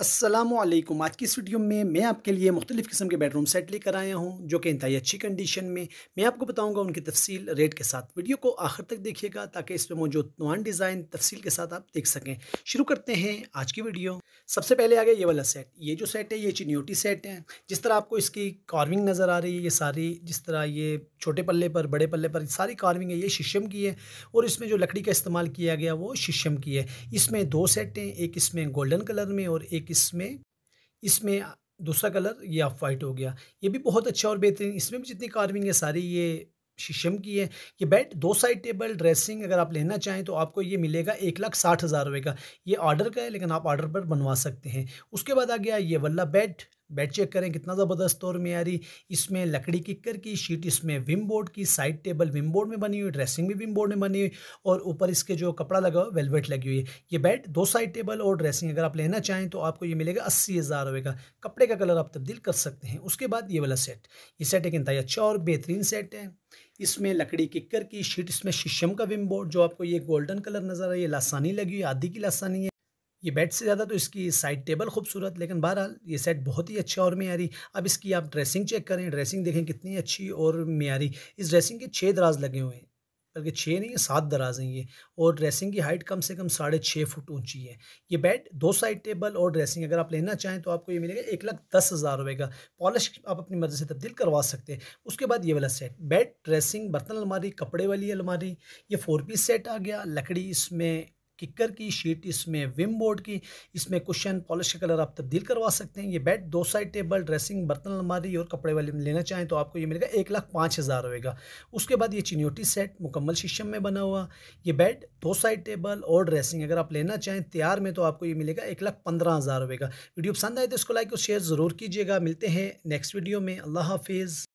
असलम आज की इस वीडियो में मैं आपके लिए मुख्तलिफ़ किस्म के बेडरूम सेट लेकर आया हूँ जो कि इंतहाई अच्छी कंडीशन में मैं आपको बताऊँगा उनकी तफसील रेट के साथ वीडियो को आखिर तक देखिएगा ताकि इस पर मौजूद नुमान डिज़ाइन तफसील के साथ आप देख सकें शुरू करते हैं आज की वीडियो सबसे पहले आ गया ये वाला सेट ये जो सेट है ये चिन्योटी सेट है जिस तरह आपको इसकी कार्विंग नज़र आ रही है ये सारी जिस तरह ये छोटे पल्ले पर बड़े पल्ले पर सारी कार्विंग है ये शीशम की है और इसमें जो लकड़ी का इस्तेमाल किया गया वो शीशम की है इसमें दो सेट हैं एक इसमें गोल्डन कलर में और एक इसमें इसमें दूसरा कलर ये ऑफ वाइट हो गया ये भी बहुत अच्छा और बेहतरीन इसमें भी जितनी कार्विंग है सारी ये शीशम की है ये बेड दो साइड टेबल ड्रेसिंग अगर आप लेना चाहें तो आपको ये मिलेगा एक लाख साठ हज़ार रुपये का ये ऑर्डर का है लेकिन आप ऑर्डर पर बनवा सकते हैं उसके बाद आ गया ये वल्ला बेड बेड चेक करें कितना ज़बरदस्त तौर में आ रही इसमें लकड़ी किकर की शीट इसमें विम बोर्ड की साइड टेबल विम बोर्ड में बनी हुई ड्रेसिंग भी विम बोर्ड में बनी हुई और ऊपर इसके जो कपड़ा लगा हुआ वेलवेट लगी हुई है ये बेड दो साइड टेबल और ड्रेसिंग अगर आप लेना चाहें तो आपको ये मिलेगा अस्सी हज़ार का कपड़े का कलर आप तब्दील कर सकते हैं उसके बाद ये वाला सेट ये सेट एक इंतहा अच्छा और बेहतरीन सेट है इसमें लकड़ी किक्कर की शीट इसमें शीशम का विम बोर्ड जो आपको ये गोल्डन कलर नज़र आ रही है लासानी लगी हुई आदि की लासानी है ये बेड से ज़्यादा तो इसकी साइड टेबल खूबसूरत लेकिन बहरहाल ये सेट बहुत ही अच्छा और मीरी अब इसकी आप ड्रेसिंग चेक करें ड्रेसिंग देखें कितनी अच्छी और मीरी इस ड्रेसिंग के छः दराज लगे हुए हैं बल्कि छः नहीं है सात दराज हैं ये और ड्रेसिंग की हाइट कम से कम साढ़े छः फुट ऊंची है ये बेड दो साइड टेबल और ड्रेसिंग अगर आप लेना चाहें तो आपको ये मिलेगा एक लाख दस हज़ार रुपये का पॉलिश आप अपनी मर्ज़ी से तब्दील करवा सकते हैं उसके बाद ये वाला सेट बेड ड्रेसिंग बर्तन अलमारी कपड़े वाली अलमारी ये फोर पीस सेट आ गया लकड़ी इसमें किकर की शीट इसमें विम बोर्ड की इसमें कुशन पॉलिश का कलर आप तब्दील करवा सकते हैं ये बेड दो साइड टेबल ड्रेसिंग बर्तन अलमारी और कपड़े वाले लेना चाहें तो आपको ये मिलेगा एक लाख पाँच हज़ार होएगा उसके बाद ये चिन्योटी सेट मुकम्मल शीशम में बना हुआ ये बेड दो साइड टेबल और ड्रेसिंग अगर आप लेना चाहें तैयार में तो आपको ये मिलेगा एक लाख पंद्रह हज़ार होएगा वीडियो पसंद आए तो इसको लाइक और शेयर ज़रूर कीजिएगा मिलते हैं नेक्स्ट वीडियो में अल्लाह हाफिज़